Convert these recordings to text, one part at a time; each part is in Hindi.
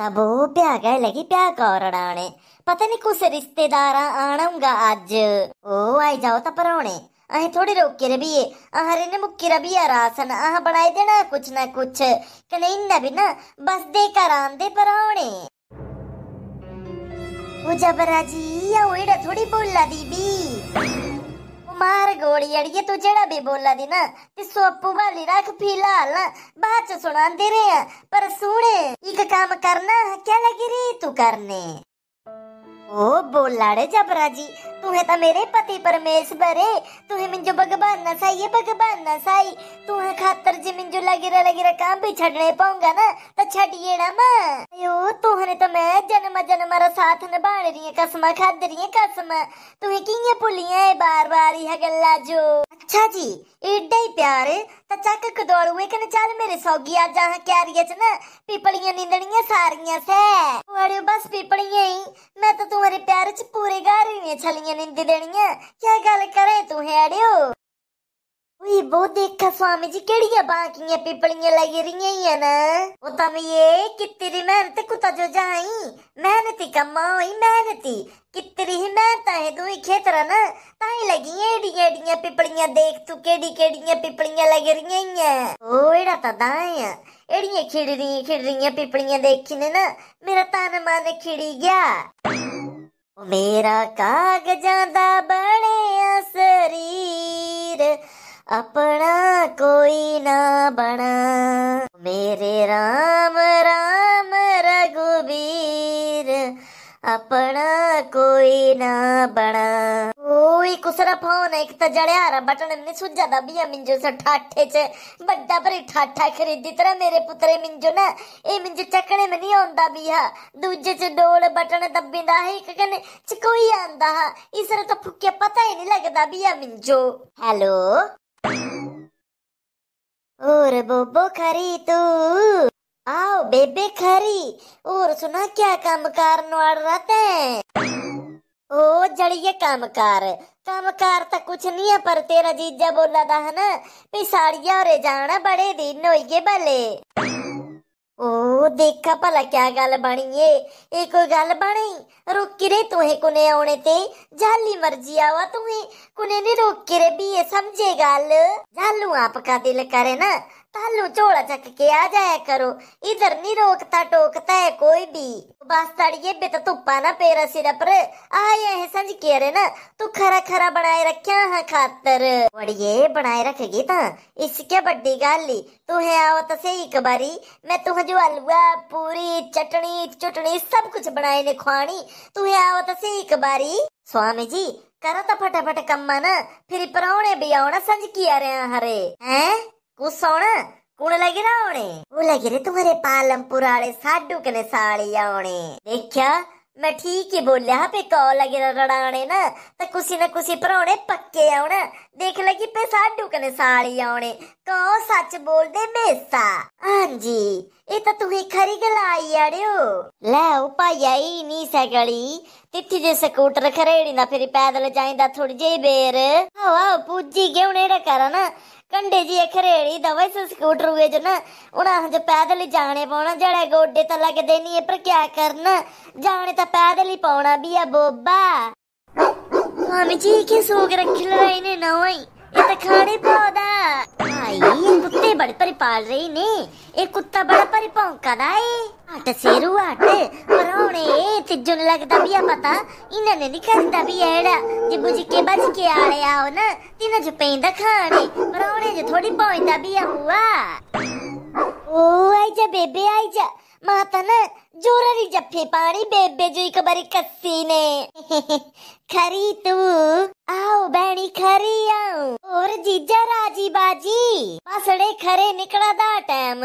तब वो प्या कह लगी प्या कौरड़ पता नहीं कुछ रिश्तेदार आनाऊंगा अज ओ आई जाओ तो परौने अहें थोड़ी रोक के रबिए अहरे ने मुक्की रबिया रासन अह बनाई देना कुछ ना कुछ कने इन्ना भी ना बस दे करान दे परौने ओ जबरा जी या थोड़ी बोला दीबी ಮಾರ ಗೋಳಿ ಅಡಿಗೆ ತೂ ಜಡ ಬಿ ಬೋಲದಿನ ತಿ ಸೊಪ್ಪು ಬಾಲಿ ರಾಖ ಫಿಲಾಲ್ ಬಾಚ ಸುಣಾಂದಿರೆ ಪರ ಸೂಣೆ ಈಗ ಕಾಮ ಕರ್ನ ಕೆಳಗಿರಿ ತು ಕರ್ನೆ ಓ ಬೋಲಾಡೆ ಜಬರಾಜಿ तू है ता मेरे पति परमेश्वरे तू है मिंजो भगवान ना साई भगवान ना साई तू है खातर जी मिंजो लगिरा लगिरा काम भी छड़ने पाऊंगा ना तो छड़िए ना मां अयो तू है तो मैं जन्म जन्म रा साथ निभाण रही है कसम खाद रही है कसम तू है किंगे पुलिया है बार बार यह गल्ला जो अच्छा जी एड्डा ही प्यार चक कदौड़ हुए कने चाल मेरे सौगी आ जहां क्या रही ना पीपड़ियां नींदड़ियां सारियां से अरे बस पीपड़ियां ही मैं तो तुम्हारे प्यार च पूरे गारी ने छलियां ನಿಂದ क्या गल करे तू है अड़ियो ओए वो देखा स्वामी जी केड़िया बाकियां पिपलियां लगी रही हैं ना ओ तम ये कितरी मेहनत कुता जो जाई मेहनत कमा होई मेहनत कितरी ही मेहनत है तू ही खेतरा ना ताई लगी एड़ियां एड़ियां पिपलियां देख तू केड़ी केड़ियां पिपलियां लगी रही हैं ओ एड़ा ता दाया एड़ियां खिड़ रही खिड़ रही पिपलियां देखी ने ना मेरा तन मन खिड़ी गया ਉਹ ਮੇਰਾ ਕਾਗਜ਼ਾਂ ਦਾ ਬਣਿਆ ਸਰੀਰ ਆਪਣਾ ਕੋਈ ਨਾ ਬਣਾ ਮੇਰੇ RAM RAM ਰਗਵੀਰ ਆਪਣਾ ਕੋਈ ਨਾ ਬਣਾ කුසර පෝන එක්ත ජඩයාර බටන නිසුද්ජ දබිය මින්ජුස ටාට්ටේච බඩ්ඩබරි ටාට්ටා කරෙද්දිතර මේරේ පුතරේ මින්ජුන ඒ මින්ජ චකණෙම නියොන්දා බියා දුජ්ජච ඩෝල බටන දබ්බින්දා හේකකන චිකොයියන්දා ඉසරත පුක්්‍ය පතයි නිලගදා බියා මින්ජෝ හැලෝ और बोबो खरी तू आओ बेबे खरी और सुना क्या काम कार नोड़ रहते हैं ओ जड़िए कामकार कामकार तक कुछ नहीं है पर तेरा जीजा बोला था है ना भी साड़िया और जाना बड़े दिन होइए भले ओ देखा भला क्या गल बनी है ये कोई गल बनी रोक रे तुहे कुने आने ते जाली मर्जी आवा तुहे कुने ने रोक रे भी ये समझे गल जालू आपका दिल करे ना तालू चोड़ा चक के आ जाया करो इधर नी रोकता टोकता है कोई भी बस तड़िए बे तुप्पा तो ना पेरा सिर पर आया है समझ के रे ना तू खरा खरा बनाए रखा है खातर बड़िए बनाए रखेगी ता इसके बड़ी गाली तू है आओ तो सही एक बारी मैं तुम जो हलवा पूरी चटनी चुटनी सब कुछ बनाए ने खुआनी तू है आओ तो सही एक बारी स्वामी जी करो तो फटाफट कम्मा ना फिर परौने भी आओ ना समझ किया रे हरे हैं कुसौण कुण लगी रहा वो लगी रे तुम्हारे पालम पुराने साडू कने साड़ी आने देखा मैं ठीक ही बोलिया पे कॉल लगे रड़ाने ना तो कुसी ना कुसी पराने पक्के आना देख लगी पे साडू कने साड़ी आने कौ सच बोल दे मेसा हां जी ਇਹ ਤਾਂ ਤੂੰ ਖਰੀ એ તો તું ખરી ગಲ ಅಯ್ಯಾಡ್ಯೋ ಲೇ ಉಪಾಯ ಈ ನೀ ಸಗಳಿ ತಿಥಿಜೆ ಸ್ಕೂಟರ್ ಖರೇಡಿನ ಫಿರಿ ಪ್ಯಾದಲ ಜಾಯಿಂದ ಥೋಡಿ ಜೇ ಬೇರ್ ಅವ ಪೂಜ್ಜಿಗೆ ಉಣೇಡ ਕਰਨ ਕੰਡੇ ਜੀ ਖਰੇੜੀ ਦਵਾਈ ਸ ਸਕੂਟਰ ਵੇ ਜਨਾ ਉਹਨਾਂ ਹੰਜ ਪੈਦਲ ਹੀ ਜਾਣੇ ਪਾਉਣਾ ਜੜੇ ਗੋਡੇ ਤਾਂ ਲੱਗਦੇ ਨਹੀਂ ਪਰ ਕੀ ਕਰਨਾ ਜਾਣੇ ਤਾਂ ਪੈਦਲ ਹੀ ਪਾਉਣਾ ਵੀ ਆ ਬੋਬਾ ਮਾਮੀ ਜੀ ਕਿ ਸੋਗ ਰੱਖ ਲੜਾਈ ਨੇ ਨਾ ਵਈ ਇਹ ਤਾਂ ਖਾਣੇ ਪਾਉਦਾ बड़े परी पाल रही ने एक कुत्ता बड़ा परी भौंका दा ए अट शेरू अट पर ए तिजुन लगदा भी पता इना ने नहीं करदा भी एड़ा जे बुझ के बच के आले आओ ना तिना जो पेंदा खाने पर जे थोड़ी भौंदा भी हुआ ओ आई जा बेबे आई जा माता ना जोररी जफ्फे पानी बेबे जो एक बारी कसी ने खरी तू आ ਨਿਕੜਾ ਦਾ ਟਾਈਮ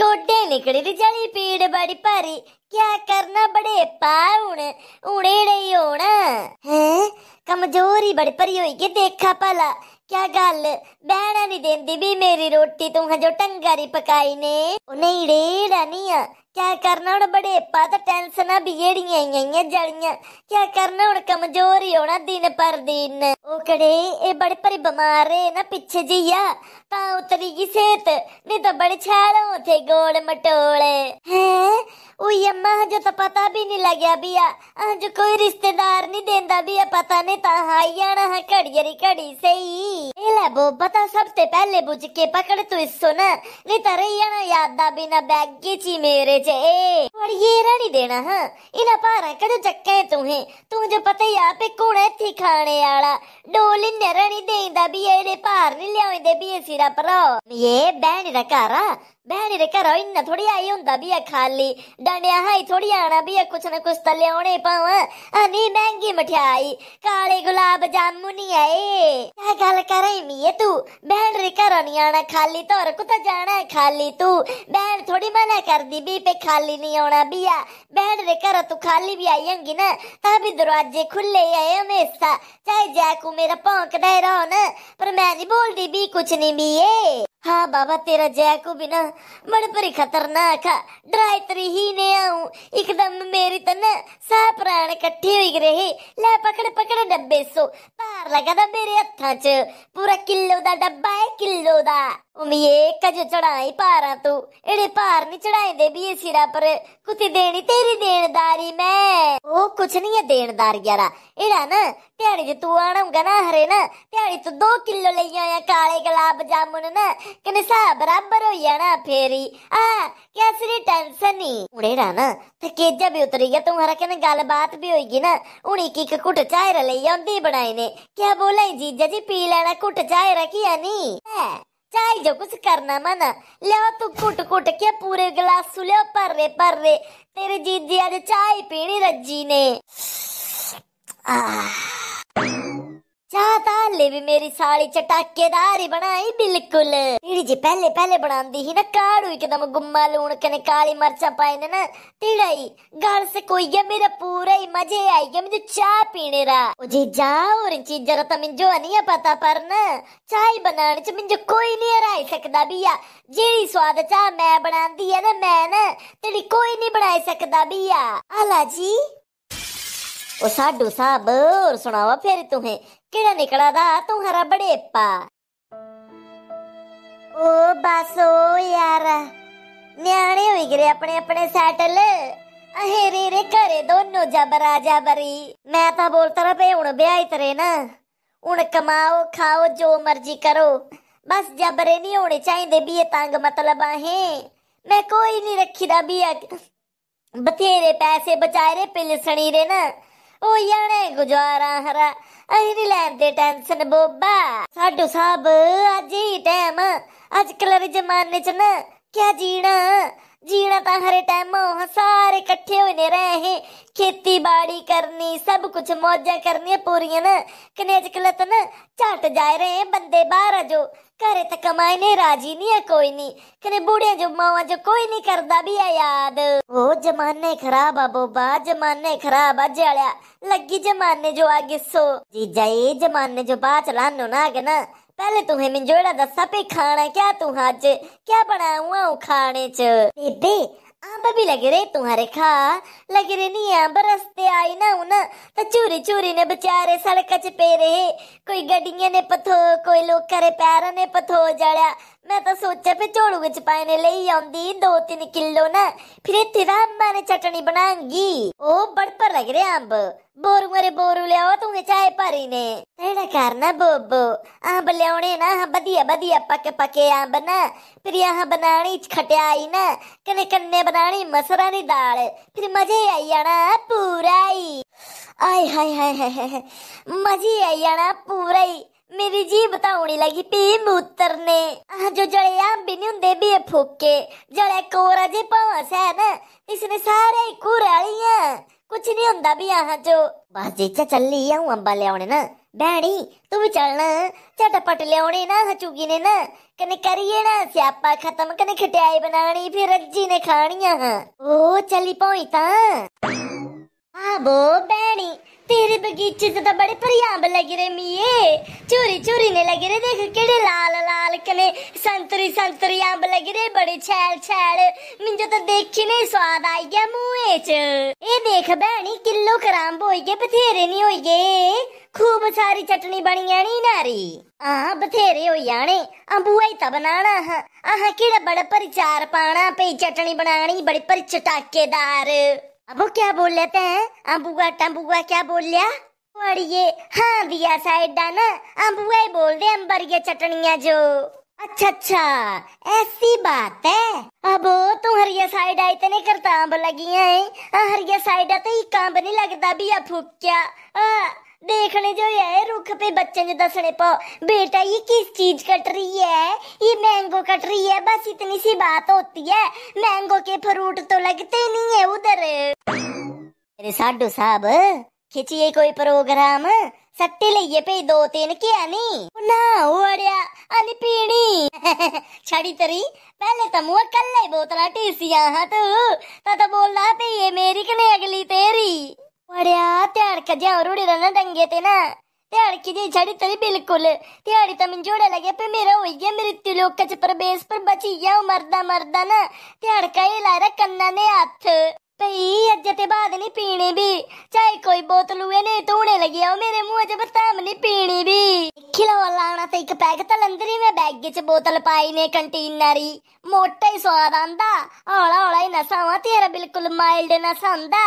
ਗੋਡੇ ਨਿਕੜੀ ਦੀ ਜਲੀ ਪੀੜ ਬੜੀ ਭਾਰੀ ਕੀ ਕਰਨਾ ਬੜੇ ਪਾ ਪਾਉਣ ਉੜੇੜੇ ਹੋਣਾ ਹੈ ਕਮਜ਼ੋਰੀ ਬੜੀ ਭਰੀ ਹੋਈ ਕੇ ਦੇਖਾ ਪਲਾ ਕੀ ਗੱਲ ਬਹਿਣਾ ਨਹੀਂ ਦਿੰਦੀ ਵੀ ਮੇਰੀ ਰੋਟੀ ਤੂੰ ਹਜੋ ਟੰਗਰੀ ਪਕਾਈ ਨੇ ਉਹ ਨਹੀਂ ੜੇੜਾ ਨਹੀਂ ਆ क्या करना बड़े तो टेंशन बिगड़िया जलिया क्या करना हूं ही होना दिन पर दिन ओ कड़े ए बड़े भारी बीमार है ना पीछे जिया ता उतरी की सेहत नहीं तो बड़े छैल थे गोल मटोले हैं ओ यम्मा जो तो पता भी नहीं लग्या बिया जो कोई रिश्तेदार नहीं देंदा बिया पता नहीं ता हाई आना है हाँ घड़ी री घड़ी सही ले बोबा ता सबसे पहले बुझ के पकड़ तू इस सुन नहीं तो रही आना यादा बिना बैग की ची मेरे ವಿಜಯ್ ಒಡಿಯೇರಾಣಿ ದೇಣ ಹ ಇನ ಪಾರಕದ ಜಕ್ಕ ತುಹೆ ತುಂಜ ಪತ ಯಾ ಪೆ ಕೋಣ ಥಿ ಖಾಣೆ ಆಳ ಡೋಲಿ ನೆರಣಿ ದೇಂದ ಬಿ ಎಡೆ ಪಾರ್ ನಿಲ್ಯಾವೆ ದೆ ಬಿ ಸಿರ ಪರ ಏ ಬ್ಯಾಂಡಿನ ಕಾರ भैनी रे घरा इन्ना थोड़ी आई होंदा भी है खाली डंडिया हाई थोड़ी आना भी है कुछ ना कुछ तले आने पावा अनी महंगी मठियाई काले गुलाब जामुनी है क्या गल कर रही मिये तू बहन रे घरा नहीं आना खाली तो और कुछ जाना है खाली तू बहन थोड़ी मना कर दी भी पे खाली नहीं आना भी है बहन रे घरा तू खाली भी आई होंगी ना तभी दरवाजे खुले है हमेशा चाहे जैकू मेरा भौंकदा रहो ना पर मैं नहीं बोलती भी कुछ नहीं भी ये हाँ बाबा तेरा जैको बिना बड़ परी खतरनाक है डराई तरी ही ने आऊं एकदम मेरी तने सा प्राण इकट्ठे हो रहे ले पकड़ पकड़ डब्बे सो पार लगा दा मेरे हथा च पूरा किलो दा डब्बा है किलो दा उमिये कज चढ़ाई पारा तू एड़े पार नहीं चढ़ाई दे भी सिरा पर कुछ देनी तेरी देनदारी मैं ओ कुछ नहीं है देनदार यारा एड़ा ना ਭੈਣ ਜੀ ਤੂੰ ਆਣਾਂਗਾ ਨਾ ਹਰੇ ਨਾ ਭੈਣ ਤੂੰ 2 ਕਿਲੋ ਲਈ ਆਇਆ ਕਾਲੇ ਗੁਲਾਬ ਜਾਮੁਨ ਨਾ ਕਨੇ ਸਾ ਬਰਾਬਰ ਹੋ ਜਾਣਾ ਫੇਰੀ ਆ ਕਿਸਰੀ ਟੈਨਸ਼ਨ ਨਹੀਂ ਹੁਣੇ ਨਾ ਤੇ ਕੇਜਾ ਵੀ ਉਤਰ ਗਿਆ ਤੂੰ ਹਰਾ ਕਨੇ ਗੱਲਬਾਤ ਵੀ ਹੋਈਗੀ ਨਾ ਹੁਣੀ ਕੀ ਕੁੱਟ ਚਾਹਰ ਲਈ ਆਉਂਦੀ ਬਣਾਈ ਨੇ ਕਿਆ ਬੋਲੇ ਜੀਜਾ ਜੀ ਪੀ ਲੈਣਾ ਕੁੱਟ ਚਾਹਰ ਕੀ ਆ ਨਹੀਂ चाहे जो कुछ करना मन लियो तू कुट कुट के पूरे गिलास लियो पर रे पर रे तेरे जीजी आज चाय पीनी रज्जी ने ਚਾਹਤਾ ਲੈ ਵੀ ਮੇਰੀ ਸਾਲੀ ਚਟਾਕੇਦਾਰ ਹੀ ਬਣਾਈ ਬਿਲਕੁਲ ਤੇਰੀ ਜੀ ਪਹਿਲੇ ਪਹਿਲੇ ਬਣਾਉਂਦੀ ਸੀ ਨਾ ਕਾੜੂ ਇੱਕਦਮ ਗੁੰਮਾ ਲੂਣ ਕਨੇ ਕਾਲੀ ਮਿਰਚਾਂ ਪਾਏ ਨੇ ਨਾ ਤੇੜਾਈ ਗਲ ਸੇ ਕੋਈ ਗਿਆ ਮੇਰੇ ਪੂਰੇ ਹੀ ਮਜ਼ੇ ਆਈ ਗਿਆ ਮੈਨੂੰ ਚਾਹ ਪੀਣੇ ਰਾ ਉਹ ਜੀ ਜਾ ਹੋਰ ਚੀਜ਼ਾਂ ਦਾ ਤਾਂ ਮਿੰਜੋ ਨਹੀਂ ਆ ਪਤਾ ਪਰ ਨਾ ਚਾਹ ਹੀ ਬਣਾਉਣ ਚ ਮਿੰਜੋ ਕੋਈ ਨਹੀਂ ਰਾਈ ਸਕਦਾ ਬੀਆ ਜਿਹੜੀ ਸਵਾਦ ਚਾਹ ਮੈਂ ਬਣਾਉਂਦੀ ਆ ਨਾ ਮੈਂ ਨਾ ਤੇੜੀ ਕੋਈ ਨਹੀਂ ਬਣਾ ਸਕਦਾ ਬੀਆ ਆਲਾ ਜੀ ओ साडू साहब और सुनावा फिर तुम्हें केड़ा निकला दा तुम्हारा बड़ेपा ओ बासो यार न्याणे होई अपने अपने सेटल अहेरे रे करे दोनों जबरा जबरी मैं तो बोलता रहा पे ब्याह तरे ना उन कमाओ खाओ जो मर्जी करो बस जबरे नहीं होने चाहिए भी तंग मतलब है मैं कोई नहीं रखी दा भी बथेरे पैसे बचाए रे पिलसनी रे ना ਉਹ ਯਾਨੇ ਗੁਜ਼ਾਰਾ ਹਰਾ ਅਸੀਂ ਨਹੀਂ ਲੈਂਦੇ ਟੈਨਸ਼ਨ ਬੋਬਾ ਸਾਡੂ ਸਾਬ ਅੱਜ ਹੀ ਟਾਈਮ ਅੱਜ ਕੱਲ ਦੇ ਜ਼ਮਾਨੇ 'ਚ ਨਾ ਕਿਆ ਜੀਣਾ ਜੀਣਾ ਤਾਂ ਹਰੇ ਟਾਈਮ ਹੋ ਸਾਰੇ ਇਕੱਠੇ ਹੋਏ ਨੇ ਰਹੇ ਖੇਤੀਬਾੜੀ ਕਰਨੀ ਸਭ ਕੁਝ ਮੌਜਾਂ ਕਰਨੀਆਂ ਪੂਰੀਆਂ ਨਾ ਕਿਨੇ ਅੱਜ ਕੱਲ ਤਾਂ ਨਾ ਝਟ ਜਾ ਰਹੇ ਬੰਦੇ ਬਾਹਰ ਆ ਜੋ ਘਰੇ ਤਾਂ ਕਮਾਈ ਨਹੀਂ ਰਾਜੀ ਨਹੀਂ ਹੈ ਕੋਈ ਨਹੀਂ ਕਨੇ ਬੁੜੇ ਜੋ ਮਾਵਾਂ ਜੋ ਕੋਈ ਨਹੀਂ ਕਰਦਾ ਵੀ ਆ ਯਾਦ ਉਹ ਜਮਾਨੇ ਖਰਾਬ ਆ ਬੋਬਾ ਜਮਾਨੇ ਖਰਾਬ ਆ ਜਲਿਆ ਲੱਗੀ ਜਮਾਨੇ ਜੋ ਆ ਗਿੱਸੋ ਜੀਜਾ ਇਹ ਜਮਾਨੇ ਜੋ ਬਾਅਦ ਲਾਨੋ ਨਾ ਆਗੇ ਨਾ ਪਹਿਲੇ ਤੂੰ ਹੈ ਮਿੰਜੋੜਾ ਦੱਸਾ ਪੇ ਖਾਣਾ ਕਿਆ ਤੂੰ ਅੱਜ ਕਿਆ ਬਣਾਉਂ ਖਾਣੇ ਚ ਬੇਬੇ ਆਂਬਾ ਵੀ ਲੱਗ ਰੇ ਤੁਹਾਰੇ ਖਾ ਲੱਗ ਰੇ ਨੀ ਆਂਬਾ ਰਸਤੇ ਆਈ ਨਾ ਉਹਨ ਤੇ ਚੂਰੀ ਚੂਰੀ ਨੇ ਵਿਚਾਰੇ ਸੜਕਾਂ 'ਚ ਪੇਰੇ ਕੋਈ ਗੱਡੀਆਂ ਨੇ ਪਥੋ ਕੋਈ ਲੋਕਾਂ ਦੇ ਪੈਰਾਂ ਨੇ ਪਥੋ ਜੜਿਆ ਮੈਂ ਤਾਂ ਸੋਚਿਆ ਵੀ ਝੋਲੂ ਵਿੱਚ ਪਾਏ ਨੇ ਲਈ ਆਉਂਦੀ 2-3 ਕਿਲੋ ਨਾ ਫਿਰ ਇੱਥੇ ਦਾ ਅੰਬਾਂ ਨੇ ਚਟਣੀ ਬਣਾਉਂਗੀ ਉਹ ਬੜਪਰ ਲੱਗ ਰਿਹਾ ਅੰਬ ਬੋਰੂ ਮਰੇ ਬੋਰੂ ਲਿਆਓ ਤੂੰ ਇਹ ਚਾਹੇ ਭਰੀ ਨੇ ਤੇੜਾ ਕਰਨਾ ਬੋਬੋ ਅੰਬ ਲਿਆਉਣੇ ਨਾ ਵਧੀਆ ਵਧੀਆ ਪੱਕੇ ਪੱਕੇ ਅੰਬ ਨਾ ਫਿਰ ਇਹ ਬਣਾਣੀ ਖਟਿਆਈ ਨਾ ਕਨੇ ਕੰਨੇ ਬਣਾਣੀ ਮਸਰਾਂ ਦੀ ਦਾਲ ਫਿਰ ਮਜ਼ੇ ਆਈ ਜਾਣਾ ਪੂਰਾ ਹੀ ਆਏ ਹਾਏ ਹਾਏ ਹਾਏ ਮਜ਼ੇ ਆਈ ਜਾਣਾ ਪੂਰਾ ਹੀ ਮੇਰੀ ਜੀਬ ਤਾਂ ਆਉਣੀ ਲੱਗੀ ਪੀ ਮੂਤਰ ਨੇ ਆਹ ਜੋ ਜਲੇ ਆਂਬੀ ਨਹੀਂ ਹੁੰਦੇ ਵੀ ਇਹ ਫੋਕੇ ਜਲੇ ਕੋਰਾ ਜੇ ਭਾਸ ਹੈ ਨਾ ਇਸ ਨੇ ਸਾਰੇ ਕੂਰ ਵਾਲੀਆਂ ਕੁਛ ਨਹੀਂ ਹੁੰਦਾ ਵੀ ਆਹ ਜੋ ਬਸ ਜੇਚਾ ਚੱਲੀ ਆਉਂ ਅੰਬਾ ਲਿਆਉਣੇ ਨਾ ਬੈਣੀ ਤੂੰ ਵੀ ਚੱਲਣਾ ਝਟਪਟ ਲਿਆਉਣੇ ਨਾ ਹਚੂਗੀ ਨੇ ਨਾ ਕਨੇ ਕਰੀਏ ਨਾ ਸਿਆਪਾ ਖਤਮ ਕਨੇ ਖਟਿਆਈ ਬਣਾਣੀ ਫਿਰ ਰੱਜੀ ਨੇ ਖਾਣੀਆਂ ਓ ਚੱਲੀ ਪੋਈ ਤਾਂ ਆਬੋ ਬੈਣੀ ਤੇਰੇ ਬਗੀਚੇ 'ਚ ਤਾਂ ਬੜੇ ਪਰਿਆਂਬ ਲੱਗ ਰਹੇ ਮੀਏ ਚੋਰੀ ਚੋਰੀ ਨੇ ਲੱਗ ਰਹੇ ਦੇਖ ਕਿਹੜੇ ਲਾਲ ਲਾਲ ਕਨੇ ਸੰਤਰੀ ਸੰਤਰੀ ਆਂਬ ਲੱਗ ਰਹੇ ਬੜੇ ਛੈਲ ਛੈਲ ਮਿੰਜੋ ਤਾਂ ਦੇਖੀ ਨਹੀਂ ਸਵਾਦ ਆਈ ਗਿਆ ਮੂੰਹੇ 'ਚ ਇਹ ਦੇਖ ਬੈਣੀ ਕਿਲੋ ਕਰਾਂਬ ਹੋਈ ਗਏ ਬਥੇਰੇ ਨਹੀਂ ਹੋਈ ਗਏ ਖੂਬ ਸਾਰੀ ਚਟਣੀ ਬਣੀ ਜਾਣੀ ਨਾਰੀ ਆ ਬਥੇਰੇ ਹੋਈ ਜਾਣੇ ਅੰਬੂਆ ਹੀ ਤਾਂ ਬਣਾਣਾ ਆਹ ਕਿਹੜਾ ਬੜਾ ਪਰਚਾਰ ਪਾਣਾ ਪਈ ਚਟਣੀ ਬਣਾਣੀ ਬੜੀ ਚਟਾਕੇਦਾਰ अब क्या बोल लेते हैं अबुआ टम्बुआ क्या बोल लिया और ये हाँ दिया साइड ना अबुआ ही बोल दे अंबर ये चटनिया जो अच्छा अच्छा ऐसी बात है अब तुम तो हरिया साइड आई तेने करता अंब लगी है हाँ, हरिया साइड आते ही कांब नहीं लगता भी फूक क्या देखने जो है रुख पे बच्चे ने दसने पो बेटा ये किस चीज कट रही है ये मैंगो कट रही है बस इतनी सी बात होती है मैंगो के फ्रूट तो लगते नहीं है उधर अरे साडू साहब खिंचिए कोई प्रोग्राम सट्टे लइए पे दो तीन के आनी ना ओड़िया आनी पीनी छड़ी तरी पहले तो मुआ कल बोतला टीसिया हां तू तो बोल रहा ये मेरी कने अगली तेरी वड्या त्या अडकजी आवरोडीला डंगे ते ना ते अड़की झड़ी जोड़ा लगे पे मृत्यु लोक बची गया मरदा मरदा ना ते ही लायरा कन्ना ने हाथ पई बाद नहीं पीने भी चाहे कोई बोतल हुए नहीं तो उड़े लगी आओ मेरे मुंह च बताम नहीं पीनी भी खिलावा लाना तो एक पैक तल अंदर बैग च बोतल पाई ने कंटेनरी मोटा ही स्वाद आंदा हौला हौला ही नशा हुआ तेरा बिल्कुल माइल्ड नशा आंदा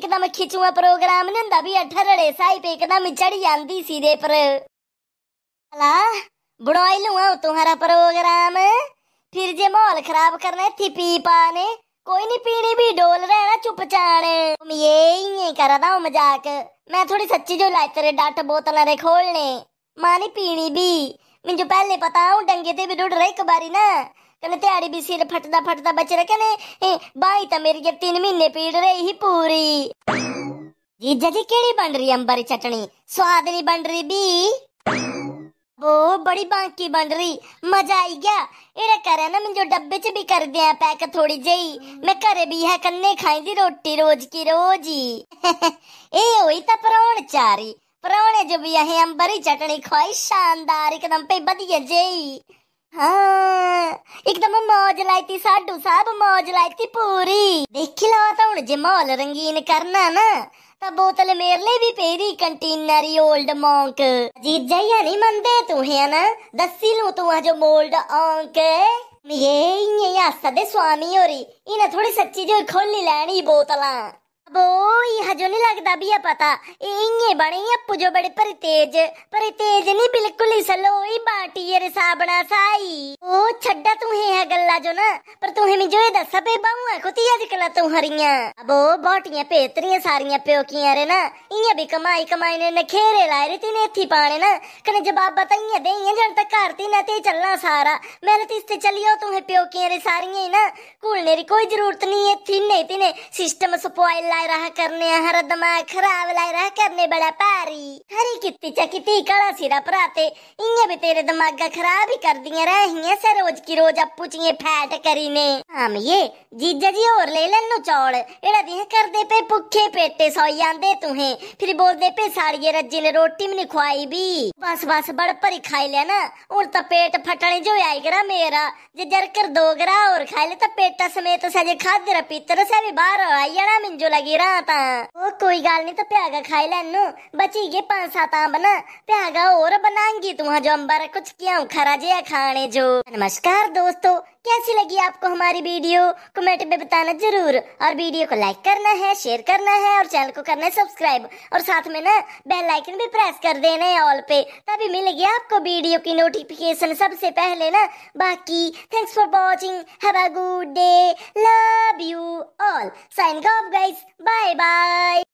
एकदम खिचुआ प्रोग्राम नहीं होंदा भी अठरड़े साई पे एकदम चढ़ी आंदी सीधे पर अला बनाई लूं तुम्हारा प्रोग्राम फिर जे माहौल खराब करना थी पी पाने कोई नहीं पीढ़ी भी डोल रहे ना चुप चाने तुम ये ही करा था मजाक मैं थोड़ी सच्ची जो लाई तेरे डाट बोतल रे खोलने मानी पीनी भी मुझे पहले पता हूँ डंगे ते भी डुड़ रही कबारी ना कने त्याड़ी भी सिर फटदा फटदा बच रहे कने बाई तो मेरी जब तीन महीने पीड़ रही ही पूरी जीजा जी केड़ी बन रही अंबरी चटनी स्वाद नहीं बन रही बी वो बड़ी बांकी बन रही मजा आई गया एरा करे ना मैं डब्बे च भी कर दिया पैक थोड़ी जई मैं घरे भी है कन्ने खाई रोटी रोज की रोज ही ए हुई तो परौण चारी परौणे जो भी है अंबरी चटनी खवाई शानदार एकदम पे बढ़िया जई हाँ एकदम मौज लाई थी साडू साहब मौज लाई थी पूरी देखी लो तो हूं जे माहौल रंगीन करना ना ਤਾਂ ਬੋਤਲ ਲਈ ਵੀ ਪੇਰੀ ਹੀ 올ਡ ਮੌਂਕ ਜੀਜਾ ਹੀ ਨਹੀਂ ਮੰਦੇ ਤੂੰ ਹੈ ਨਾ ਦੱਸੀ ਲੂ ਤੂੰ ਅਜੋ ਮੋਲਡ ਔਂਕ ਮੇਂ ਇਹ ਆਸਾ ਦੇ ਸੁਆਮੀ ਹੋਰੀ ਇਹਨਾਂ ਥੋੜੀ ਸੱਚੀ ਜੋ ਖੋਲੀ ਲੈਣੀ ਬੋਤਲਾਂ ಅಬ್ಬೋ ಈ ಹಜೋನಿ ಲಗದ ಪತ ಇಂಗೆ ಬಣಿ ಅಪ್ಪುಜೋ ಬಡಿ ಪರಿತೇಜ್ ಪರಿತೇಜ್ नी बिल्कुल ही सलोई बाटी रे साबड़ा साई ओ छड्डा तू है, है गल्ला जो ना पर तू है जो दस पे बाऊआ खुती अजकल तू हरिया अबो बोटियां पेतरियां सारियां प्योकियां रे ना इयां भी कमाई कमाई ने खेरे लाए रे तीने थी पाने ना कने जवाब बताइए दे इयां जन तक करती ना ते चलना सारा मेरे तीस ते चलियो तू है प्योकियां रे सारियां ही ना कूलने री कोई जरूरत नहीं है थी नहीं तीने सिस्टम सपोइल लाए रहा करने हर दिमाग खराब लाई रहा करने बड़ा पारी हरी कितनी चकिती कड़ा सिरा पराते इन्हें भी तेरे दिमाग का खराब ही कर दिए रही से रोज की रोज अब पूछिए फैट करी ने हम ये जीजा जी और ले लेनु चौड़ एड़ा दिया कर दे पे भुखे पेटे सोई आंदे तुहे फिर बोल दे पे साड़िए रज्जे ने रोटी भी नहीं खुआई भी बस बस बड़ भरी खाई लिया ना और तो पेट फटने जो आई गरा मेरा जे जर कर दो गरा और खाई ले तो पेटा समेत सजे खाद रहा पीतर से भी बाहर आई ना मिंजो लगी लगी रहा ता ओ कोई गाल नहीं तो प्यागा खाई लेनु बची गे पांच सात आम बना प्यागा और बनाएंगी तुम जो अम्बर कुछ क्या खरा जे खाने जो नमस्कार दोस्तों कैसी लगी आपको हमारी वीडियो कमेंट में बताना जरूर और वीडियो को लाइक करना है शेयर करना है और चैनल को करना है सब्सक्राइब और साथ में ना बेल आइकन भी प्रेस कर देना है ऑल पे तभी मिलेगी आपको वीडियो की नोटिफिकेशन सबसे पहले ना बाकी thanks for watching have a good day love you all sign off guys bye bye